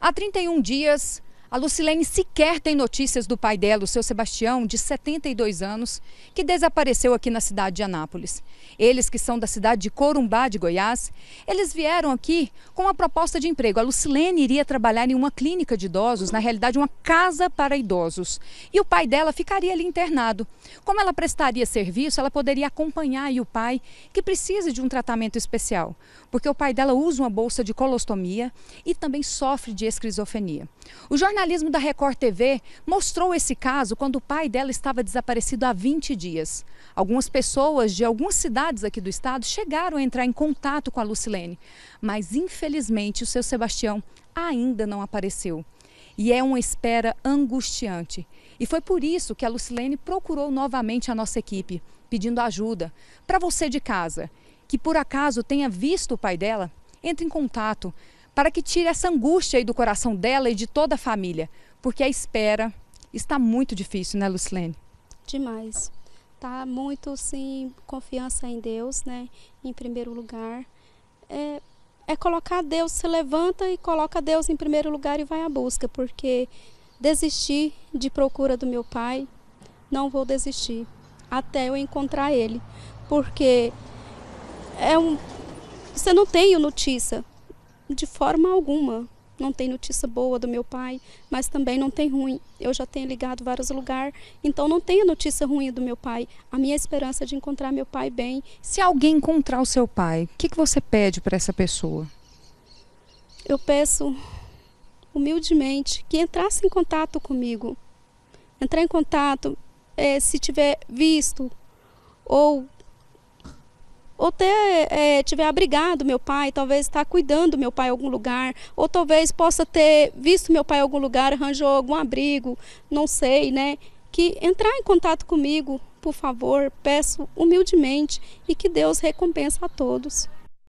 Há 31 dias, a Lucilene sequer tem notícias do pai dela, o seu Sebastião, de 72 anos, que desapareceu aqui na cidade de Anápolis. Eles que são da cidade de Corumbá, de Goiás, eles vieram aqui com uma proposta de emprego. A Lucilene iria trabalhar em uma clínica de idosos, na realidade uma casa para idosos. E o pai dela ficaria ali internado. Como ela prestaria serviço, ela poderia acompanhar o pai, que precisa de um tratamento especial, porque o pai dela usa uma bolsa de colostomia e também sofre de esquizofrenia. O jornal jornalismo da Record TV mostrou esse caso quando o pai dela estava desaparecido há 20 dias. Algumas pessoas de algumas cidades aqui do estado chegaram a entrar em contato com a Lucilene, mas infelizmente o seu Sebastião ainda não apareceu. E é uma espera angustiante. E foi por isso que a Lucilene procurou novamente a nossa equipe, pedindo ajuda. Para você de casa, que por acaso tenha visto o pai dela, entre em contato para que tire essa angústia aí do coração dela e de toda a família, porque a espera está muito difícil, né, Lucilene? Demais. Tá muito sim, confiança em Deus, né? Em primeiro lugar. É, é colocar Deus, se levanta e coloca Deus em primeiro lugar e vai à busca, porque desistir de procura do meu pai, não vou desistir até eu encontrar ele, porque é um você não tem notícia de forma alguma. Não tem notícia boa do meu pai, mas também não tem ruim. Eu já tenho ligado vários lugares, então não tem notícia ruim do meu pai. A minha esperança é de encontrar meu pai bem. Se alguém encontrar o seu pai, o que, que você pede para essa pessoa? Eu peço humildemente que entrasse em contato comigo. Entrar em contato, é, se tiver visto ou ou ter, é, tiver abrigado meu pai, talvez estar tá cuidando meu pai em algum lugar, ou talvez possa ter visto meu pai em algum lugar, arranjou algum abrigo, não sei, né? Que entrar em contato comigo, por favor, peço humildemente e que Deus recompensa a todos.